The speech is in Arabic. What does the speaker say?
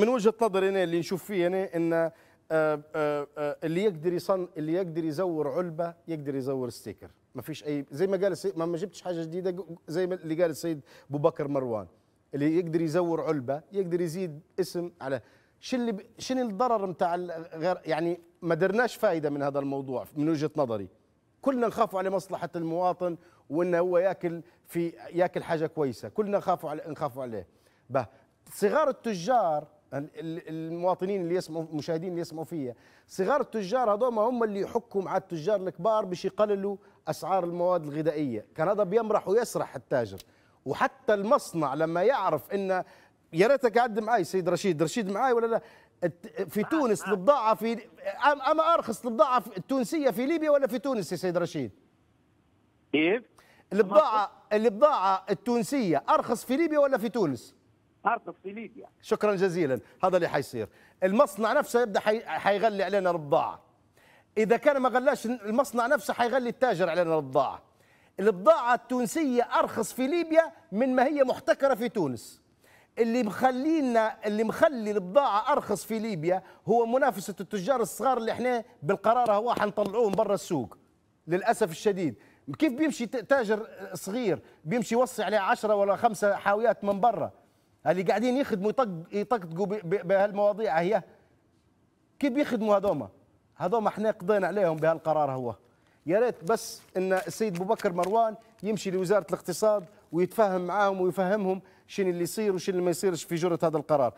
من وجهه نظري انا اللي نشوف فيه انا ان آه، آه، آه، اللي يقدر يصن اللي يقدر يزور علبه يقدر يزور ستيكر ما فيش اي زي ما قال ما, ما جبتش حاجه جديده زي ما اللي قال السيد ابو بكر مروان اللي يقدر يزور علبه يقدر يزيد اسم على شو اللي شنو الضرر نتاع غير يعني ما درناش فائده من هذا الموضوع من وجهه نظري كلنا نخاف على مصلحه المواطن وانه هو ياكل في ياكل حاجه كويسه كلنا نخاف على نخاف عليه به صغار التجار المواطنين اللي يسمعوا المشاهدين اللي يسمعوا فيا صغار التجار هذوما هم اللي يحكوا مع التجار الكبار باش يقللوا اسعار المواد الغذائيه كان هذا بيمرح ويسرح التاجر وحتى المصنع لما يعرف ان يا ريتك قاعد معي سيد رشيد رشيد معي ولا لا في تونس البضاعه في اما ارخص البضاعه التونسيه في ليبيا ولا في تونس يا سيد رشيد كيف البضاعه البضاعه التونسيه ارخص في ليبيا ولا في تونس أرخص في ليبيا شكرا جزيلا هذا اللي حيصير المصنع نفسه يبدا حيغلي علينا البضاعه اذا كان ما غلاش المصنع نفسه حيغلي التاجر علينا البضاعه البضاعه التونسيه ارخص في ليبيا من ما هي محتكره في تونس اللي مخلينا اللي مخلي البضاعه ارخص في ليبيا هو منافسه التجار الصغار اللي احنا بالقرار هو حنطلعوهم برا السوق للاسف الشديد كيف بيمشي تاجر صغير بيمشي يوصي عليه 10 ولا خمسة حاويات من برا اللي قاعدين يخدموا يطقطقوا بهالمواضيع هي كيف بيخدموا هذوما هذوما احنا قضينا عليهم بهالقرار هو يا ريت بس ان السيد ابو بكر مروان يمشي لوزاره الاقتصاد ويتفاهم معاهم ويفهمهم شنو اللي يصير وشنو اللي ما يصيرش في جره هذا القرار